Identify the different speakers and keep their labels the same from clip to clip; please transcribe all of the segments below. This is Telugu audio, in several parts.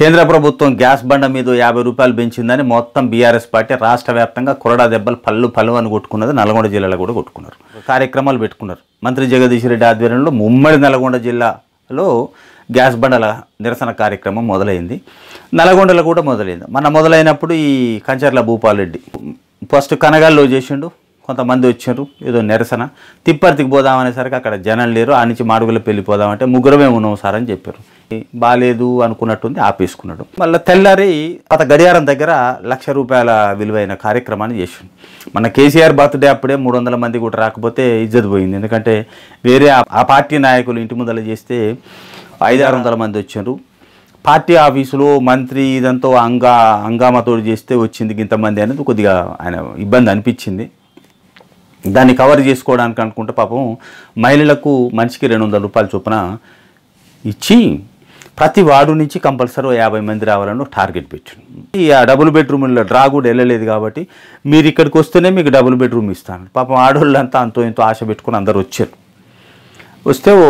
Speaker 1: కేంద్ర ప్రభుత్వం గ్యాస్ బండ మీద యాభై రూపాయలు పెంచిందని మొత్తం బీఆర్ఎస్ పార్టీ రాష్ట్ర వ్యాప్తంగా కొరడా దెబ్బలు పళ్ళు పళ్ళు అని కొట్టుకున్నది నల్గొండ జిల్లాలో కూడా కొట్టుకున్నారు కార్యక్రమాలు పెట్టుకున్నారు మంత్రి జగదీష్ రెడ్డి ఆధ్వర్యంలో ముమ్మడి నల్గొండ జిల్లాలో గ్యాస్ బండల నిరసన కార్యక్రమం మొదలైంది నల్గొండలో కూడా మొదలైంది మన మొదలైనప్పుడు ఈ కంచర్ల భూపాల్ రెడ్డి ఫస్ట్ కనగాల్లో చేసిండు కొంతమంది వచ్చారు ఏదో నిరసన తిప్పర్తికి పోదామనేసరికి అక్కడ జనం లేరు ఆ నుంచి మాడుగులకు వెళ్ళిపోదామంటే ముగ్గురమే ఉన్నాం సార్ అని చెప్పారు బాగాలేదు అనుకున్నట్టుంది ఆపేసుకున్నాడు మళ్ళీ తెల్లారి అత గడియారం దగ్గర లక్ష రూపాయల విలువైన కార్యక్రమాన్ని చేసిండు మన కేసీఆర్ బర్త్డే అప్పుడే మూడు వందల మంది కూడా రాకపోతే ఇజ్జత్ పోయింది ఎందుకంటే వేరే ఆ పార్టీ నాయకులు ఇంటి ముందల చేస్తే ఐదు ఆరు వందల మంది వచ్చారు పార్టీ ఆఫీసులో మంత్రి ఇదంతా అంగా హంగామాతో చేస్తే వచ్చింది ఇంతమంది అనేది కొద్దిగా ఆయన ఇబ్బంది అనిపించింది దాన్ని కవర్ చేసుకోవడానికి అనుకుంటే పాపం మహిళలకు మనిషికి రెండు వందల రూపాయల చొప్పున ఇచ్చి ప్రతి వార్డు నుంచి కంపల్సరీ యాభై మంది రావాలని టార్గెట్ పెట్టాను ఈ డబుల్ బెడ్రూమ్లో డ్రా కూడా వెళ్ళలేదు కాబట్టి మీరు ఇక్కడికి వస్తేనే మీకు డబుల్ బెడ్రూమ్ ఇస్తాను పాపం ఆడవాళ్ళంతా అంతో ఎంతో ఆశ పెట్టుకుని అందరు వచ్చారు వస్తే ఓ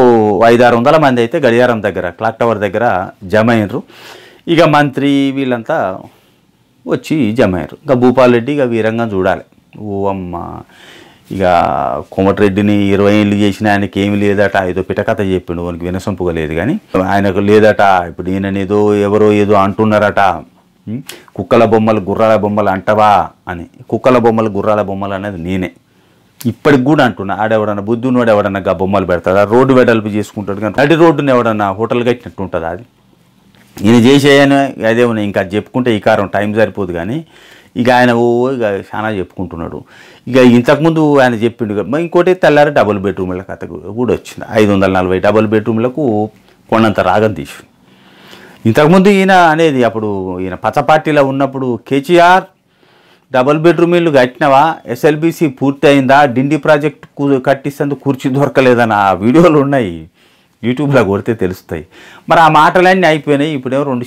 Speaker 1: ఐదారు వందల మంది అయితే గడియారం దగ్గర క్లాక్ టవర్ దగ్గర జమ అయ్యారు ఇక మంత్రి వీళ్ళంతా వచ్చి జమ అయ్యారు ఇంకా భూపాల్ రెడ్డి ఇక వీరంగా చూడాలి ఓ అమ్మ ఇక కోమటిరెడ్డిని ఇరవై ఏళ్ళు చేసిన ఆయనకి ఏమి లేదట ఏదో పిటకథ చెప్పిండు వానికి వినసొంపుగా లేదు కానీ ఆయనకు లేదట ఇప్పుడు ఏదో ఎవరో ఏదో అంటున్నారట కుక్కల బొమ్మలు గుర్రాల బొమ్మలు అంటవా అని కుక్కల బొమ్మలు గుర్రాల బొమ్మలు అనేది నేనే ఇప్పటికి కూడా అంటున్నా ఆడెవడన్నా ఉన్నవాడు ఎవడన్నా గా బొమ్మలు పెడతాడు రోడ్డు వెడల్పు చేసుకుంటాడు కానీ నడి రోడ్డుని ఎవడన్నా హోటల్ కట్టినట్టు ఉంటుంది అది నేను చేసేయని అదే ఇంకా చెప్పుకుంటే ఈ కారం టైం సరిపోదు కానీ ఇక ఆయన ఓ ఇక చాలా చెప్పుకుంటున్నాడు ఇక ఇంతకుముందు ఆయన చెప్పిండు ఇంకోటి తెల్లారి డబుల్ బెడ్రూమ్ల కథ కూడా వచ్చింది ఐదు వందల నలభై డబుల్ బెడ్రూమ్లకు కొండంత రాగం తీసి ఇంతకుముందు ఈయన అనేది అప్పుడు ఈయన పచ్చ పార్టీలో ఉన్నప్పుడు కేసీఆర్ డబుల్ బెడ్రూమ్ ఇల్లు కట్టినవా ఎస్ఎల్బీసీ అయిందా డిండి ప్రాజెక్ట్ కట్టిస్తుంది కూర్చి దొరకలేదని ఆ వీడియోలు ఉన్నాయి యూట్యూబ్లో కొడితే తెలుస్తాయి మరి ఆ మాటలన్నీ అయిపోయినాయి ఇప్పుడేమో రెండు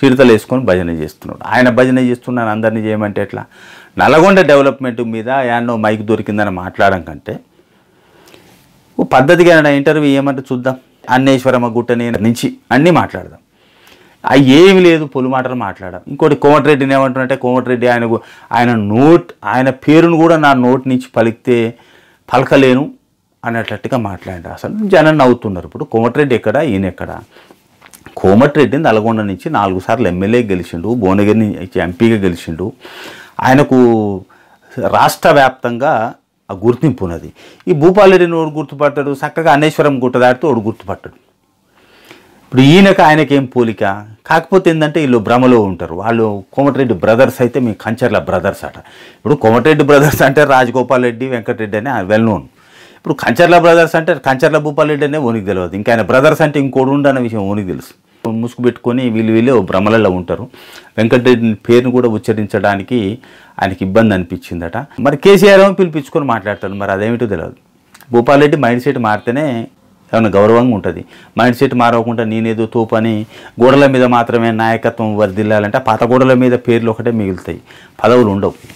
Speaker 1: చిరుతలు వేసుకొని భజన చేస్తున్నాడు ఆయన భజన చేస్తున్నాను అందరినీ చేయమంటే ఎట్లా నల్గొండ డెవలప్మెంట్ మీద యాన్నో మైక్ దొరికిందని మాట్లాడడం కంటే ఓ పద్ధతిగా నా ఇంటర్వ్యూ ఏమంటే చూద్దాం అన్నేశ్వరమ్మ గుట్టని నుంచి అన్నీ మాట్లాడదాం అవి ఏమి లేదు పొలు మాటలు మాట్లాడడం ఇంకోటి కోమటిరెడ్డిని ఏమంటున్నట్టే కోమటిరెడ్డి ఆయన ఆయన నోట్ ఆయన పేరును కూడా నా నోట్ నుంచి పలికితే పలకలేను అనేటట్టుగా మాట్లాడారు అసలు జనం నవ్వుతున్నారు ఇప్పుడు కోమటిరెడ్డి ఎక్కడ ఈయన ఎక్కడ కోమటిరెడ్డి నల్గొండ నుంచి నాలుగు సార్లు ఎమ్మెల్యే గెలిచిండు భువనగిరి నుంచి ఎంపీగా గెలిచిండు ఆయనకు రాష్ట్ర వ్యాప్తంగా ఆ గుర్తింపు ఉన్నది ఈ భూపాలరెడ్డిని ఓడు గుర్తుపట్టాడు చక్కగా అనేశ్వరం గుట్ట దాటితే ఓడు గుర్తుపట్టాడు ఇప్పుడు ఈయనకు ఆయనకేం పోలిక కాకపోతే ఏంటంటే వీళ్ళు భ్రమలో ఉంటారు వాళ్ళు కోమటిరెడ్డి బ్రదర్స్ అయితే మీ కంచర్ల బ్రదర్స్ అట ఇప్పుడు కోమటిరెడ్డి బ్రదర్స్ అంటే రాజగోపాల్ రెడ్డి వెంకటరెడ్డి అని వెల్ నోన్ ఇప్పుడు కంచర్ల బ్రదర్స్ అంటే కంచర్ల భూపాలరెడ్డి అనే ఓనికి తెలియదు ఇంకా ఆయన బ్రదర్స్ అంటే ఇంకోడు ఉండన్న విషయం ఓనికి తెలుసు ముసుగు పెట్టుకొని వీళ్ళు వీళ్ళే భ్రమలలో ఉంటారు వెంకటరెడ్డి పేరును కూడా ఉచ్చరించడానికి ఆయనకి ఇబ్బంది అనిపించిందట మరి కేసీఆర్ ఏమో పిలిపించుకొని మాట్లాడతాడు మరి అదేమిటో తెలియదు భూపాలరెడ్డి మైండ్ సెట్ మారితేనే ఏమైనా గౌరవంగా ఉంటుంది మైండ్ సెట్ మారవకుండా నేనేదో తోపని గోడల మీద మాత్రమే నాయకత్వం వర్దిల్లాలంటే పాత గోడల మీద పేర్లు ఒకటే మిగులుతాయి పదవులు ఉండవు